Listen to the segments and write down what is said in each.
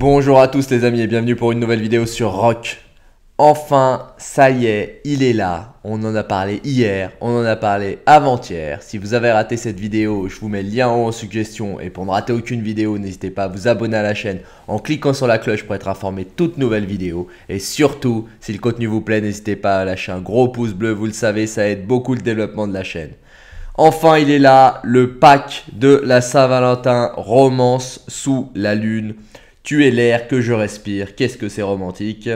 Bonjour à tous les amis et bienvenue pour une nouvelle vidéo sur Rock. Enfin, ça y est, il est là. On en a parlé hier, on en a parlé avant-hier. Si vous avez raté cette vidéo, je vous mets le lien en haut en suggestion. Et pour ne rater aucune vidéo, n'hésitez pas à vous abonner à la chaîne en cliquant sur la cloche pour être informé de toutes nouvelles vidéos. Et surtout, si le contenu vous plaît, n'hésitez pas à lâcher un gros pouce bleu, vous le savez, ça aide beaucoup le développement de la chaîne. Enfin, il est là, le pack de la Saint-Valentin, romance sous la lune. Tu es l'air que je respire. Qu'est-ce que c'est romantique.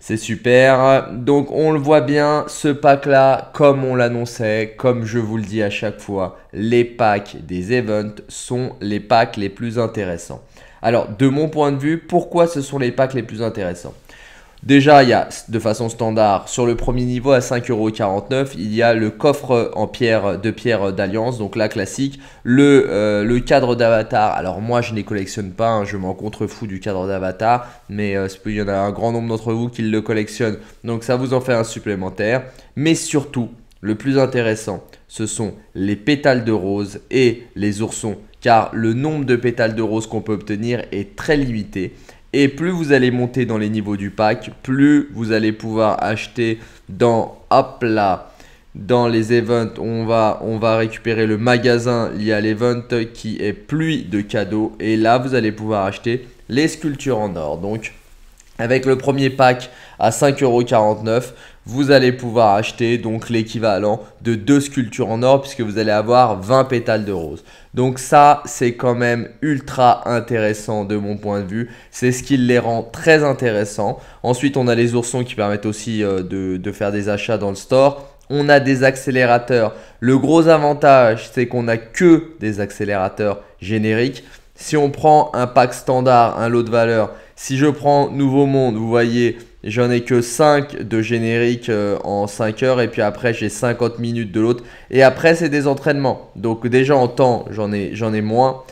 C'est super. Donc on le voit bien, ce pack-là, comme on l'annonçait, comme je vous le dis à chaque fois, les packs des events sont les packs les plus intéressants. Alors de mon point de vue, pourquoi ce sont les packs les plus intéressants Déjà, il y a de façon standard sur le premier niveau à 5,49€, il y a le coffre en pierre de pierre d'alliance, donc la classique, le, euh, cadre d'avatar. Alors moi je ne collectionne pas, hein, je m'en contrefous du cadre d'avatar, mais euh, il y en a un grand nombre d'entre vous qui le collectionnent, donc ça vous en fait un supplémentaire. Mais surtout, le plus intéressant, ce sont les pétales de rose et les oursons, car le nombre de pétales de rose qu'on peut obtenir est très limité. Et plus vous allez monter dans les niveaux du pack, plus vous allez pouvoir acheter dans dans les events, on va, on va récupérer le magasin lié à l'event qui est pluie de cadeaux. Et là, vous allez pouvoir acheter les sculptures en or. Donc, avec le premier pack à 5,49€, vous allez pouvoir acheter donc l'équivalent de deux sculptures en or puisque vous allez avoir 20 pétales de rose. Donc ça, c'est quand même ultra intéressant de mon point de vue. C'est ce qui les rend très intéressants. Ensuite, on a les oursons qui permettent aussi euh, de, de faire des achats dans le store. On a des accélérateurs. Le gros avantage, c'est qu'on n'a que des accélérateurs génériques. Si on prend un pack standard, un lot de valeur, si je prends Nouveau Monde, vous voyez, J'en ai que 5 de générique euh, en 5 heures et puis après j'ai 50 minutes de l'autre. Et après c'est des entraînements. Donc déjà en temps j'en ai, j'en ai moins.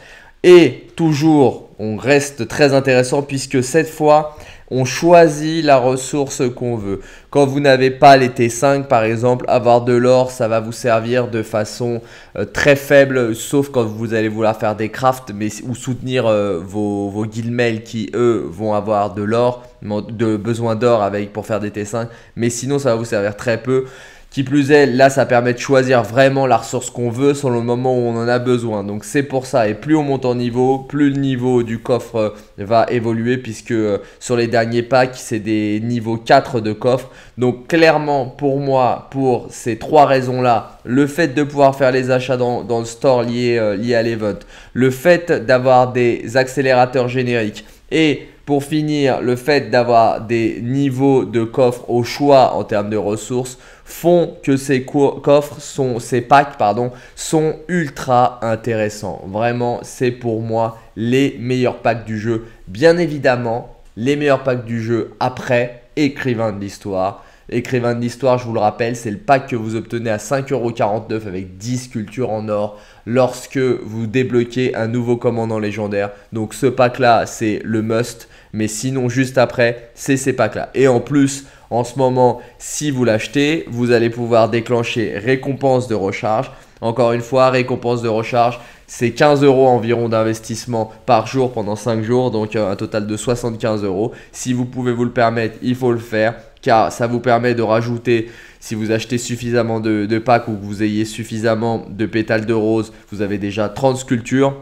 Et toujours on reste très intéressant puisque cette fois on choisit la ressource qu'on veut. Quand vous n'avez pas les T5 par exemple, avoir de l'or, ça va vous servir de façon euh, très faible, sauf quand vous allez vouloir faire des crafts mais, ou soutenir euh, vos, guillemets qui eux vont avoir de l'or, de besoin d'or avec pour faire des T5, mais sinon ça va vous servir très peu. Qui plus est, là, ça permet de choisir vraiment la ressource qu'on veut sur le moment où on en a besoin. Donc c'est pour ça. Et plus on monte en niveau, plus le niveau du coffre euh, va évoluer puisque euh, sur les derniers packs, c'est des niveaux 4 de coffre. Donc clairement, pour moi, pour ces trois raisons-là, le fait de pouvoir faire les achats dans, le store lié, euh, lié à l'event, le fait d'avoir des accélérateurs génériques et pour finir, le fait d'avoir des niveaux de coffres au choix en termes de ressources font que ces coffres sont, ces packs, pardon, sont ultra intéressants. Vraiment, c'est pour moi les meilleurs packs du jeu. Bien évidemment, les meilleurs packs du jeu après écrivain de l'histoire. Écrivain de l'histoire, je vous le rappelle, c'est le pack que vous obtenez à 5,49€ avec 10 cultures en or lorsque vous débloquez un nouveau commandant légendaire. Donc ce pack-là, c'est le must. Mais sinon, juste après, c'est ces packs-là. Et en plus, en ce moment, si vous l'achetez, vous allez pouvoir déclencher récompense de recharge. Encore une fois, récompense de recharge, c'est 15 euros environ d'investissement par jour pendant 5 jours, donc euh, un total de 75 euros. Si vous pouvez vous le permettre, il faut le faire car ça vous permet de rajouter, si vous achetez suffisamment de, de packs ou que vous ayez suffisamment de pétales de rose, vous avez déjà 30 sculptures.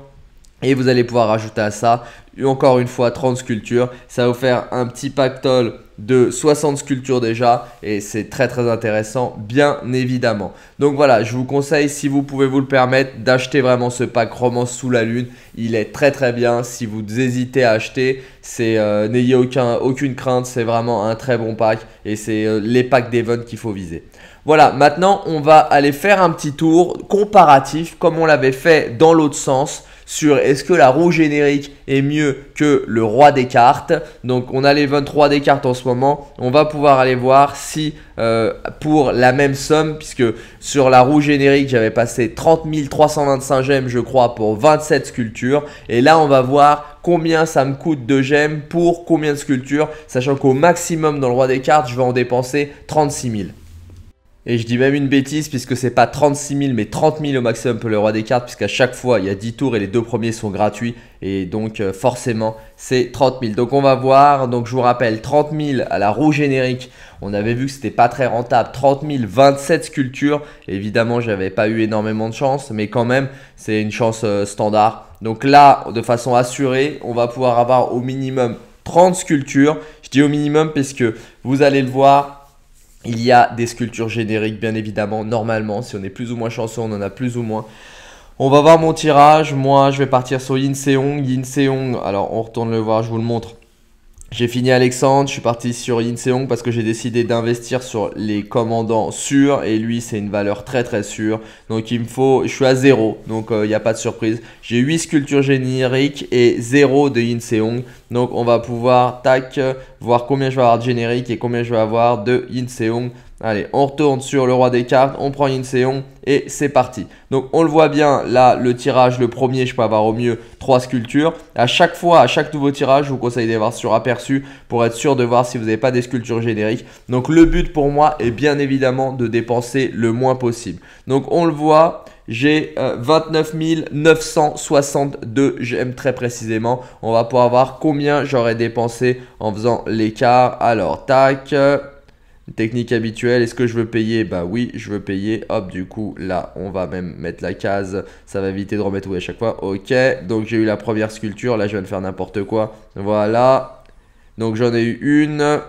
Et vous allez pouvoir rajouter à ça, encore une fois, 30 sculptures. Ça va vous faire un petit pactole de 60 sculptures déjà. Et c'est très très intéressant, bien évidemment. Donc voilà, je vous conseille, si vous pouvez vous le permettre, d'acheter vraiment ce pack Romance sous la lune. Il est très très bien. Si vous hésitez à acheter, euh, n'ayez aucune crainte. C'est vraiment un très bon pack. Et c'est euh, les packs d'Event qu'il faut viser. Voilà, maintenant on va aller faire un petit tour comparatif comme on l'avait fait dans l'autre sens sur est-ce que la roue générique est mieux que le roi des cartes. Donc on a les 23 des cartes en ce moment. On va pouvoir aller voir si euh, pour la même somme, puisque sur la roue générique j'avais passé 30 325 gemmes je crois pour 27 sculptures. Et là on va voir combien ça me coûte de gemmes pour combien de sculptures, sachant qu'au maximum dans le roi des cartes je vais en dépenser 36 000. Et je dis même une bêtise puisque c'est pas 36 000 mais 30 000 au maximum pour le roi des cartes puisqu'à chaque fois il y a 10 tours et les deux premiers sont gratuits et donc euh, forcément c'est 30 000. Donc on va voir, donc je vous rappelle 30 000 à la roue générique, on avait vu que c'était pas très rentable, 30 000, 27 sculptures, évidemment j'avais pas eu énormément de chance mais quand même c'est une chance euh, standard. Donc là de façon assurée on va pouvoir avoir au minimum 30 sculptures, je dis au minimum puisque vous allez le voir il y a des sculptures génériques, bien évidemment, normalement. Si on est plus ou moins chanceux, on en a plus ou moins. On va voir mon tirage. Moi, je vais partir sur Yin Seong. Yin Seong, alors on retourne le voir, je vous le montre. J'ai fini Alexandre, je suis parti sur Inseong parce que j'ai décidé d'investir sur les commandants sûrs et lui c'est une valeur très très sûre. Donc il me faut, je suis à 0, donc il euh, n'y a pas de surprise. J'ai 8 sculptures génériques et 0 de Inseong, Donc on va pouvoir, tac, voir combien je vais avoir de génériques et combien je vais avoir de Inseong. Allez, on retourne sur le roi des cartes, on prend une séance et c'est parti. Donc on le voit bien, là le tirage, le premier, je peux avoir au mieux trois sculptures. À chaque fois, à chaque nouveau tirage, je vous conseille voir sur aperçu pour être sûr de voir si vous n'avez pas des sculptures génériques. Donc le but pour moi est bien évidemment de dépenser le moins possible. Donc on le voit, j'ai 29 euh, 962 gemmes très précisément. On va pouvoir voir combien j'aurais dépensé en faisant l'écart. Alors tac... Euh, Technique habituelle, est-ce que je veux payer Bah oui, je veux payer. Hop, du coup, là, on va même mettre la case. Ça va éviter de remettre oui à chaque fois. Ok, donc j'ai eu la première sculpture. Là, je viens de faire n'importe quoi. Voilà. Donc j'en ai eu une.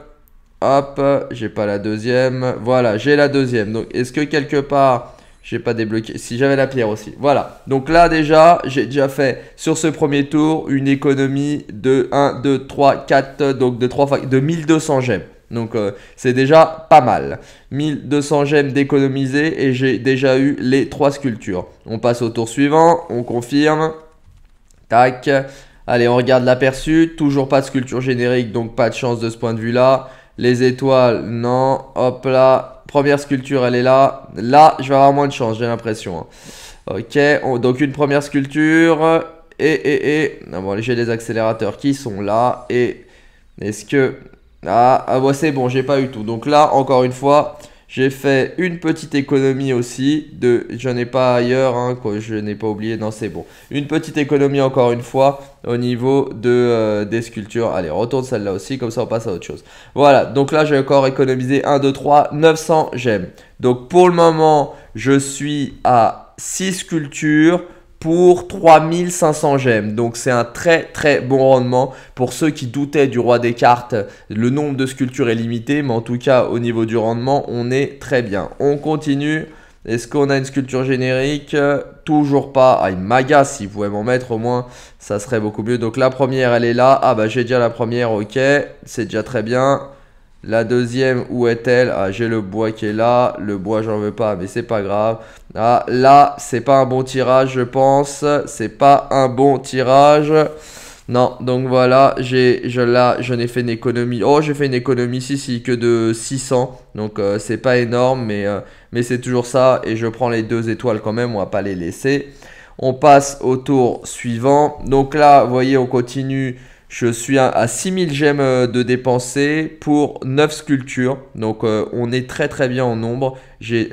Hop, j'ai pas la deuxième. Voilà, j'ai la deuxième. Donc est-ce que quelque part... J'ai pas débloqué. Si j'avais la pierre aussi. Voilà. Donc là, déjà, j'ai déjà fait sur ce premier tour une économie de 1, 2, 3, 4, donc de de 1200 gemmes. Donc euh, c'est déjà pas mal. 1200 gemmes d'économiser et j'ai déjà eu les 3 sculptures. On passe au tour suivant, on confirme. Tac. Allez, on regarde l'aperçu. Toujours pas de sculpture générique, donc pas de chance de ce point de vue-là. Les étoiles, non. Hop là. Première sculpture, elle est là. Là, je vais avoir moins de chance, j'ai l'impression. Hein. Ok, donc une première sculpture. Et, et, et. Ah bon, j'ai les accélérateurs qui sont là. Et est-ce que ah, ah bah, c'est bon, j'ai pas eu tout. Donc là, encore une fois, j'ai fait une petite économie aussi. De, je n'ai pas ailleurs, hein, je n'ai pas oublié. Non, c'est bon. Une petite économie encore une fois au niveau de, euh, des sculptures. Allez, retourne celle-là aussi, comme ça on passe à autre chose. Voilà, donc là j'ai encore économisé 1, 2, 3, 900 gemmes Donc pour le moment, je suis à 6 sculptures pour 3500 gemmes. Donc c'est un très très bon rendement. Pour ceux qui doutaient du roi des cartes, le nombre de sculptures est limité, mais en tout cas au niveau du rendement, on est très bien. On continue. Est-ce qu'on a une sculpture générique Toujours pas. Ah, il m'agace. Si vous m'en mettre au moins, ça serait beaucoup mieux. Donc la première, elle est là. Ah bah j'ai déjà la première, ok. C'est déjà très bien. La deuxième, où est-elle Ah, j'ai le bois qui est là. Le bois, j'en veux pas, mais c'est pas grave. Ah, là, c'est pas un bon tirage, je pense. C'est pas un bon tirage. Non, donc voilà, j'ai je là, je n'ai fait une économie. Oh, j'ai fait une économie ici, que de 600. Donc euh, c'est pas énorme mais euh, mais c'est toujours ça et je prends les deux étoiles quand même, on va pas les laisser. On passe au tour suivant. Donc là, vous voyez, on continue je suis à 6000 gemmes euh, de dépenser pour 9 sculptures. Donc euh, on est très très bien en nombre.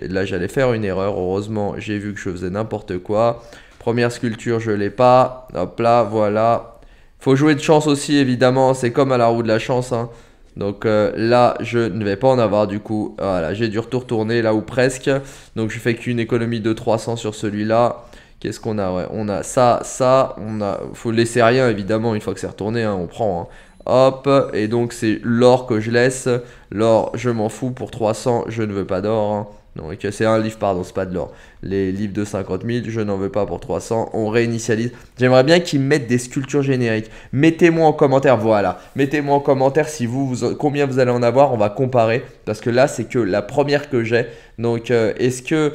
Là j'allais faire une erreur. Heureusement j'ai vu que je faisais n'importe quoi. Première sculpture je l'ai pas. Hop là voilà. Faut jouer de chance aussi évidemment. C'est comme à la roue de la chance. Hein. Donc euh, là je ne vais pas en avoir du coup. Voilà j'ai dû retourner là ou presque. Donc je fais qu'une économie de 300 sur celui-là. Qu'est-ce qu'on a ouais, On a ça, ça, on a. Faut laisser rien évidemment une fois que c'est retourné, hein, on prend. Hein. Hop, et donc c'est l'or que je laisse. L'or, je m'en fous pour 300, je ne veux pas d'or. Hein. et que c'est un livre, pardon, c'est pas de l'or. Les livres de 50 000, je n'en veux pas pour 300. On réinitialise. J'aimerais bien qu'ils mettent des sculptures génériques. Mettez-moi en commentaire, voilà. Mettez-moi en commentaire si vous, combien vous allez en avoir. On va comparer parce que là c'est que la première que j'ai. Donc euh, est-ce que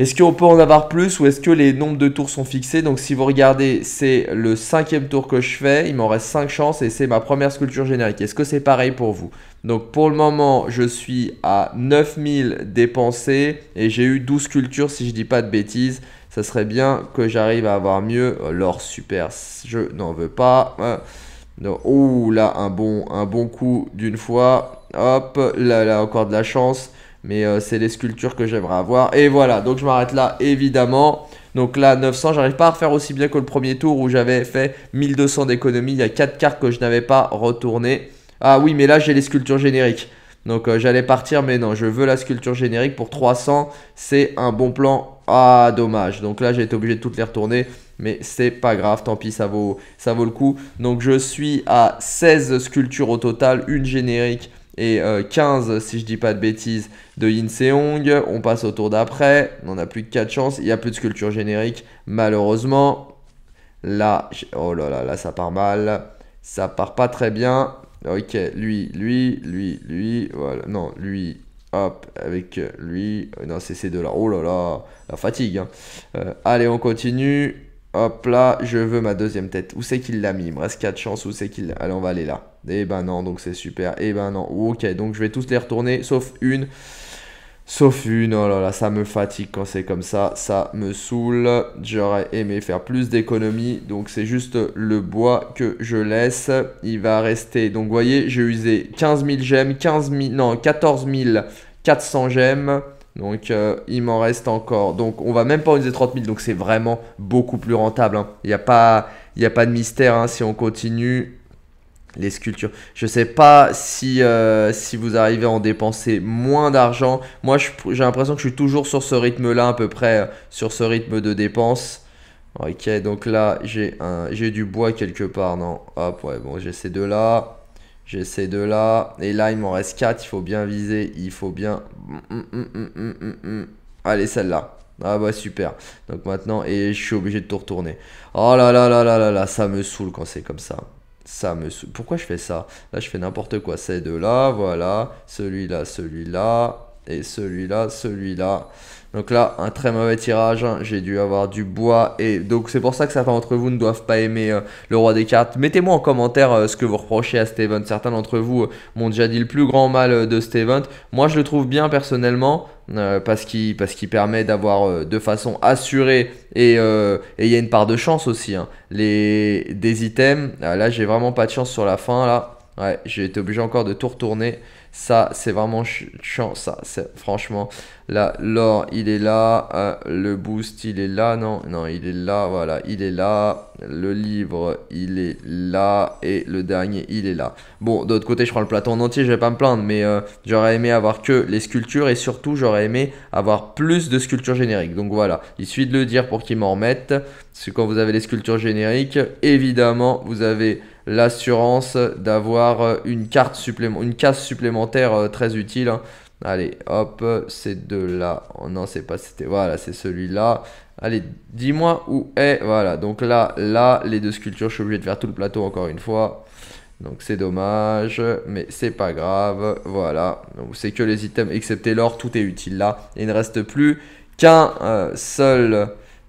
est-ce qu'on peut en avoir plus ou est-ce que les nombres de tours sont fixés Donc si vous regardez, c'est le cinquième tour que je fais, il m'en reste 5 chances et c'est ma première sculpture générique. Est-ce que c'est pareil pour vous Donc pour le moment, je suis à 9000 dépensés et j'ai eu 12 sculptures si je dis pas de bêtises. Ça serait bien que j'arrive à avoir mieux. L'or super, je n'en veux pas. Ouh oh là, un bon, un bon coup d'une fois. Hop, là encore de la chance. Mais euh, c'est les sculptures que j'aimerais avoir. Et voilà, donc je m'arrête là, évidemment. Donc là, 900, j'arrive pas à refaire aussi bien que le premier tour où j'avais fait 1200 d'économie. Il y a 4 cartes que je n'avais pas retournées. Ah oui, mais là, j'ai les sculptures génériques. Donc euh, j'allais partir, mais non, je veux la sculpture générique pour 300. C'est un bon plan. Ah, dommage. Donc là, j'ai été obligé de toutes les retourner. Mais c'est pas grave, tant pis, ça vaut, ça vaut le coup. Donc je suis à 16 sculptures au total, une générique et 15 euh, si je dis pas de bêtises de Yin On passe au tour d'après. On n'a plus que 4 chances. Il n'y a plus de sculpture générique, malheureusement. Là, oh là là, là, ça part mal. Ça part pas très bien. Ok, lui, lui, lui, lui. Voilà, non, lui. Hop, avec lui. Non, c'est ces deux-là. Oh là là, la fatigue. Hein. Euh, allez, on continue. Hop là, je veux ma deuxième tête. Où c'est qu'il l'a mis Il me reste 4 chances. Où c'est qu'il Allez, on va aller là. Eh ben non, donc c'est super. Eh ben non. Ok, donc je vais tous les retourner, sauf une. Sauf une, oh là là, ça me fatigue quand c'est comme ça, ça me saoule. J'aurais aimé faire plus d'économies, donc c'est juste le bois que je laisse. Il va rester, donc vous voyez, j'ai usé 15 000 gemmes, 15 000, non, 14 400 gemmes. Donc euh, il m'en reste encore. Donc on va même pas utiliser 30 000. Donc c'est vraiment beaucoup plus rentable. Hein. Il n'y a, pas, il a pas de mystère hein, si on continue. Les sculptures. Je ne sais pas si, euh, si vous arrivez à en dépenser moins d'argent. Moi, j'ai l'impression que je suis toujours sur ce rythme-là, à peu près, euh, sur ce rythme de dépenses. Ok, donc là, j'ai du bois quelque part, non Hop, ouais, bon, j'ai ces deux-là. J'ai ces deux-là. Et là, il m'en reste 4. Il faut bien viser. Il faut bien... Allez, celle-là. Ah bah super. Donc maintenant, et je suis obligé de tout retourner. Oh là là là là là là, ça me saoule quand c'est comme ça. Ça me saoule. Pourquoi je fais ça Là, je fais n'importe quoi. Ces deux-là, voilà. Celui-là, celui-là et celui-là, celui-là. Donc là, un très mauvais tirage. Hein. J'ai dû avoir du bois. Et donc, c'est pour ça que certains d'entre vous ne doivent pas aimer euh, le roi des cartes. Mettez-moi en commentaire euh, ce que vous reprochez à Steven. Certains d'entre vous euh, m'ont déjà dit le plus grand mal de Steven. Moi, je le trouve bien personnellement. parce qu'il permet d'avoir de façon assurée et il y a une part de chance aussi. Hein, les, des items, ah, là j'ai vraiment pas de chance sur la fin là. j'ai été obligé encore de tout retourner. Ça, c'est vraiment chiant. Ça, c'est franchement. Là, l'or, il est là. Euh, le boost, il est là. Non, non, il est là. Voilà, il est là. Le livre, il est là. Et le dernier, il est là. Bon, d'autre côté, je prends le plateau en entier. Je vais pas me plaindre, mais euh, j'aurais aimé avoir que les sculptures et surtout, j'aurais aimé avoir plus de sculptures génériques. Donc voilà, il suffit de le dire pour qu'ils m'en remettent. Parce quand vous avez les sculptures génériques, évidemment, vous avez l'assurance d'avoir euh, une carte supplémentaire, une case supplémentaire euh, très utile. Hein. Allez, hop, c'est de là. Oh non, c'est pas c'était. Voilà, c'est celui-là. Allez, dis-moi où est. Voilà, donc là, là, les deux sculptures, je suis obligé de faire tout le plateau encore une fois. Donc c'est dommage, mais c'est pas grave. Voilà, c'est que les items, excepté l'or, tout est utile là. Il ne reste plus qu'un euh, seul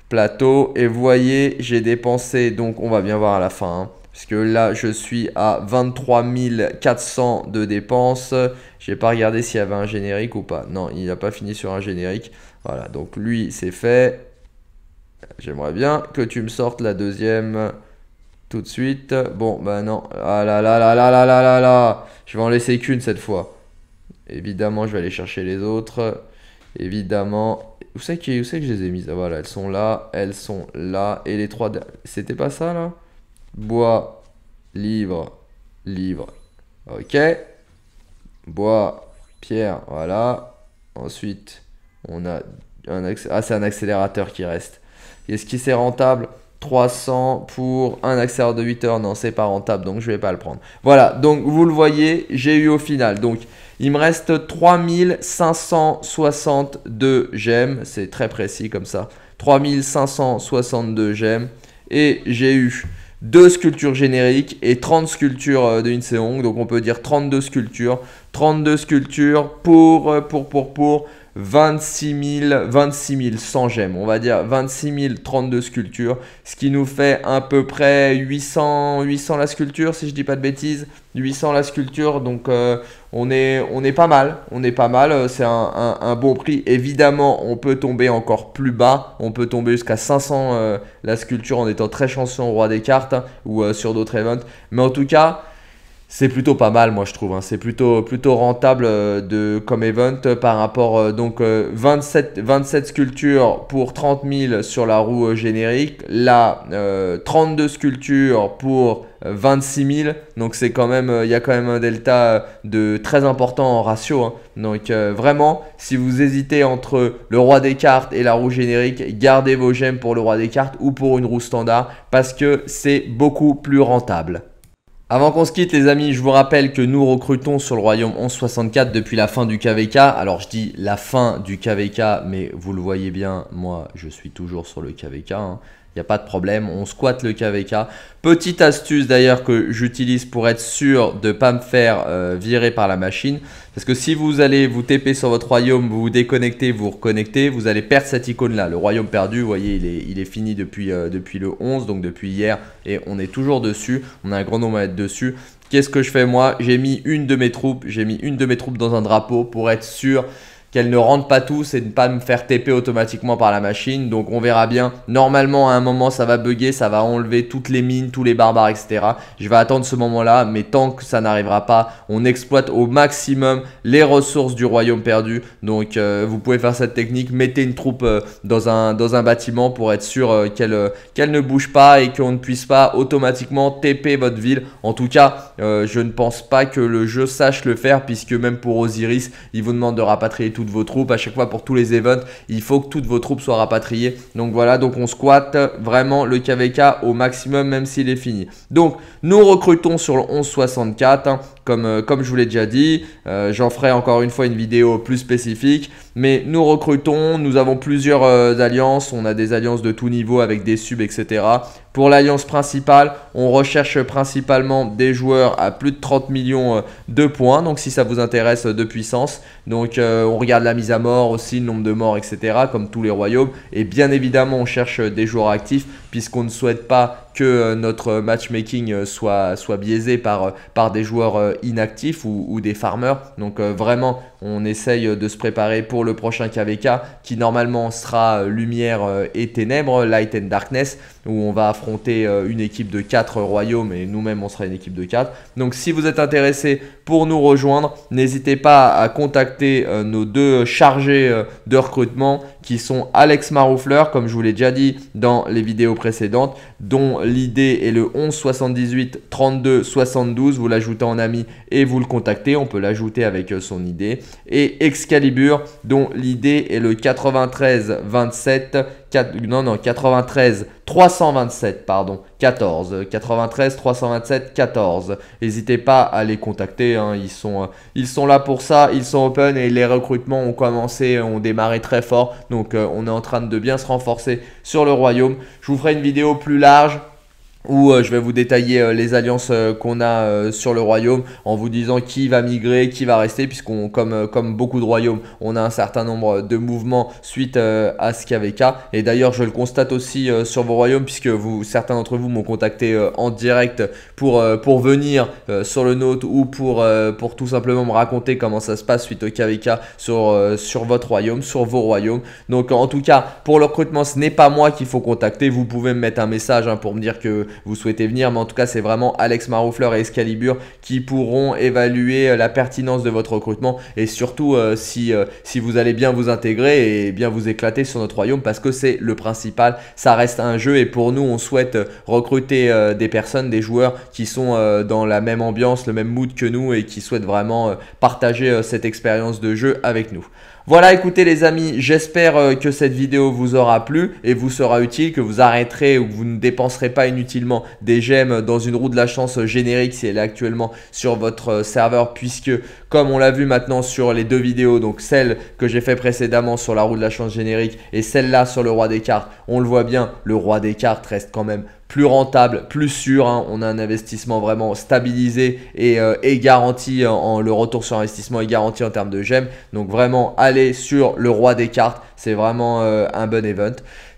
plateau. Et vous voyez, j'ai dépensé, donc on va bien voir à la fin. Hein. Parce que là, je suis à 23 400 de dépenses. J'ai pas regardé s'il y avait un générique ou pas. Non, il n'a pas fini sur un générique. Voilà, donc lui, c'est fait. J'aimerais bien que tu me sortes la deuxième tout de suite. Bon, bah non. Ah là là là là là là là là. Je vais en laisser qu'une cette fois. Évidemment, je vais aller chercher les autres. Évidemment. Où c'est que, que, je les ai mises ah, Voilà, elles sont là. Elles sont là. Et les trois... C'était pas ça là Bois, livre, livre. Ok. Bois, pierre, voilà. Ensuite, on a un, ah, c'est un accélérateur qui reste. Est-ce qui c'est rentable 300 pour un accélérateur de 8 heures, non, c'est pas rentable, donc je vais pas le prendre. Voilà, donc vous le voyez, j'ai eu au final. Donc il me reste 3562 gemmes, c'est très précis comme ça. 3562 gemmes et j'ai eu 2 sculptures génériques et 30 sculptures euh, de Inseong. Donc on peut dire 32 sculptures. 32 sculptures euh, pour, pour, pour, pour 26 000, 26 100 gemmes, on va dire 26 32 sculptures, ce qui nous fait à peu près 800, 800 la sculpture, si je dis pas de bêtises, 800 la sculpture, donc euh, on, est, on est pas mal, on est pas mal, euh, c'est un, bon prix, évidemment on peut tomber encore plus bas, on peut tomber jusqu'à 500 euh, la sculpture en étant très chanceux au roi des cartes hein, ou sur d'autres events, mais en tout cas c'est plutôt pas mal, moi je trouve. Hein. C'est plutôt, plutôt rentable euh, de, comme event par rapport euh, donc 27, euh, 27 sculptures pour 30 000 sur la roue générique. Là, 32 sculptures pour 26 000. Donc c'est quand même, il y a quand même un delta de très important en ratio. Hein. Donc vraiment, si vous hésitez entre le roi des cartes et la roue générique, gardez vos gemmes pour le roi des cartes ou pour une roue standard parce que c'est beaucoup plus rentable. Avant qu'on se quitte les amis, je vous rappelle que nous recrutons sur le Royaume 1164 depuis la fin du KVK. Alors je dis la fin du KVK, mais vous le voyez bien, moi je suis toujours sur le KVK. Il n'y a pas de problème, on squatte le KVK. Petite astuce d'ailleurs que j'utilise pour être sûr de ne pas me faire euh, virer par la machine, parce que si vous allez vous TP sur votre royaume, vous vous déconnectez, vous reconnectez, vous allez perdre cette icône-là. Le royaume perdu, vous voyez, il est, il est fini depuis, euh, depuis le 11, donc depuis hier. Et on est toujours dessus. On a un grand nombre à être dessus. Qu'est-ce que je fais moi J'ai mis une de mes troupes. J'ai mis une de mes troupes dans un drapeau pour être sûr qu'elle ne rentre pas tous et ne pas me faire TP automatiquement par la machine. Donc on verra bien. Normalement, à un moment, ça va bugger, ça va enlever toutes les mines, tous les barbares, etc. Je vais attendre ce moment-là, mais tant que ça n'arrivera pas, on exploite au maximum les ressources du royaume perdu. Donc euh, vous pouvez faire cette technique, mettez une troupe euh, dans, un, dans un bâtiment pour être sûr euh, qu'elle qu'elle ne bouge pas et qu'on ne puisse pas automatiquement TP votre ville. En tout cas, je ne pense pas que le jeu sache le faire, puisque même pour Osiris, il vous demande de rapatrier tout vos troupes. À chaque fois, pour tous les events, il faut que toutes vos troupes soient rapatriées. Donc voilà, donc on squatte vraiment le KVK au maximum, même s'il est fini. Donc, nous recrutons sur le 1164. Euh, comme, je vous l'ai déjà dit, euh, j'en ferai encore une fois une vidéo plus spécifique. Mais nous recrutons, nous avons plusieurs euh, alliances, on a des alliances de tout niveau avec des subs, etc. Pour l'alliance principale, on recherche principalement des joueurs à plus de 30 millions de points, donc si ça vous intéresse de puissance. Donc on regarde la mise à mort aussi, le nombre de morts, etc. comme tous les royaumes. Et bien évidemment, on cherche des joueurs actifs puisqu'on ne souhaite pas que notre matchmaking soit, soit biaisé par, par des joueurs inactifs ou, des farmers. Donc euh, vraiment on essaye de se préparer pour le prochain KVK qui normalement sera euh, Lumière euh, et Ténèbres, Light and Darkness, où on va affronter euh, une équipe de 4 royaumes et nous-mêmes on sera une équipe de 4. Donc si vous êtes intéressé pour nous rejoindre, n'hésitez pas à contacter nos deux chargés de recrutement qui sont Alex Maroufleur, comme je vous l'ai déjà dit dans les vidéos précédentes, dont l'idée est le 11 78 32 72. Vous l'ajoutez en ami et vous le contactez. On peut l'ajouter avec son idée et Excalibur dont l'idée est le 93 27 4, non non 93 327 pardon 14 93 327 14 n'hésitez pas à les contacter hein, ils sont euh, ils sont là pour ça ils sont open et les recrutements ont commencé ont démarré très fort donc euh, on est en train de bien se renforcer sur le royaume je vous ferai une vidéo plus large où euh, je vais vous détailler euh, les alliances euh, qu'on a sur le royaume en vous disant qui va migrer, qui va rester, puisqu'on, comme, comme beaucoup de royaumes, on a un certain nombre de mouvements suite à ce qu'il Et d'ailleurs, je le constate aussi sur vos royaumes, puisque vous, certains d'entre vous m'ont contacté en direct pour, pour venir sur le nôtre ou pour, pour tout simplement me raconter comment ça se passe suite au KVK sur, sur votre royaume, sur vos royaumes. Donc en tout cas, pour le recrutement, ce n'est pas moi qu'il faut contacter. Vous pouvez me mettre un message hein, pour me dire que vous souhaitez venir, mais en tout cas, c'est vraiment Alex Maroufleur et Excalibur qui pourront évaluer euh, la pertinence de votre recrutement et surtout euh, si, euh, si vous allez bien vous intégrer et bien vous éclater sur notre royaume parce que c'est le principal, ça reste un jeu et pour nous, on souhaite recruter des personnes, des joueurs qui sont dans la même ambiance, le même mood que nous et qui souhaitent vraiment partager cette expérience de jeu avec nous. Voilà, écoutez les amis, j'espère que cette vidéo vous aura plu et vous sera utile, que vous arrêterez ou que vous ne dépenserez pas inutilement des gemmes dans une roue de la chance générique si elle est actuellement sur votre euh, serveur puisque comme on l'a vu maintenant sur les deux vidéos, donc celle que j'ai fait précédemment sur la roue de la chance générique et celle-là sur le roi des cartes, on le voit bien, le roi des cartes reste quand même plus rentable, plus sûr. Hein. On a un investissement vraiment stabilisé et, est euh, garanti. Euh, en, le retour sur investissement est garanti en termes de gemmes. Donc vraiment, aller sur le roi des cartes. C'est vraiment un bon event.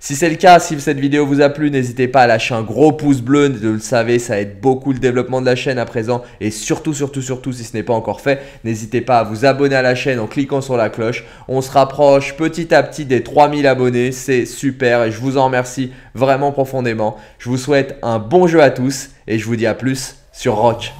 Si c'est le cas, si cette vidéo vous a plu, n'hésitez pas à lâcher un gros pouce bleu. Vous le savez, ça aide beaucoup le développement de la chaîne à présent. Et surtout, surtout, surtout, si ce n'est pas encore fait, n'hésitez pas à vous abonner à la chaîne en cliquant sur la cloche. On se rapproche petit à petit des 3000 abonnés. C'est super et je vous en remercie vraiment profondément. Je vous souhaite un bon jeu à tous et je vous dis à plus sur Rock.